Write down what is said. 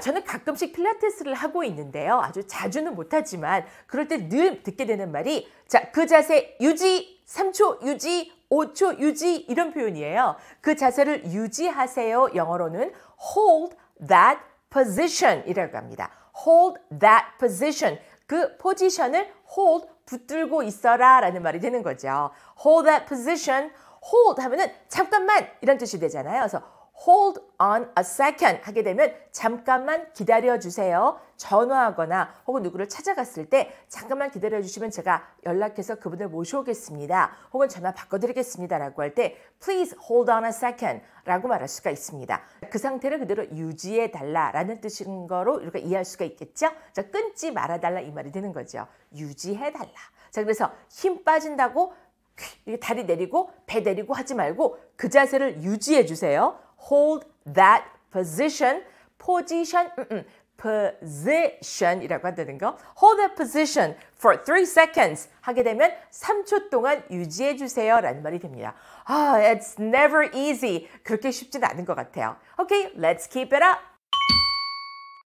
저는 가끔씩 필라테스를 하고 있는데요. 아주 자주는 못하지만 그럴 때 늘 듣게 되는 말이 자, 그 자세 유지, 3초 유지, 5초 유지 이런 표현이에요. 그 자세를 유지하세요. 영어로는 hold that position 이라고 합니다. hold that position. 그 포지션을 hold 붙들고 있어라 라는 말이 되는 거죠. hold that position. hold 하면은 잠깐만 이런 뜻이 되잖아요. 그래서 hold on a second 하게 되면 잠깐만 기다려 주세요. 전화하거나 혹은 누구를 찾아갔을 때 잠깐만 기다려 주시면 제가 연락해서 그분을 모셔오겠습니다. 혹은 전화 바꿔드리겠습니다라고 할 때 please hold on a second라고 말할 수가 있습니다. 그 상태를 그대로 유지해 달라라는 뜻인 거로 이렇게 이해할 수가 있겠죠. 자 끊지 말아 달라 이 말이 되는 거죠. 유지해 달라. 자 그래서 힘 빠진다고 다리 내리고 배 내리고 하지 말고 그 자세를 유지해 주세요. hold that position, position, 음, 음, position이라고 한다는 거. Hold that position for three seconds 하게 되면 3초 동안 유지해 주세요 라는 말이 됩니다. 아, it's never easy. 그렇게 쉽진 않은 것 같아요. Okay, let's keep it up.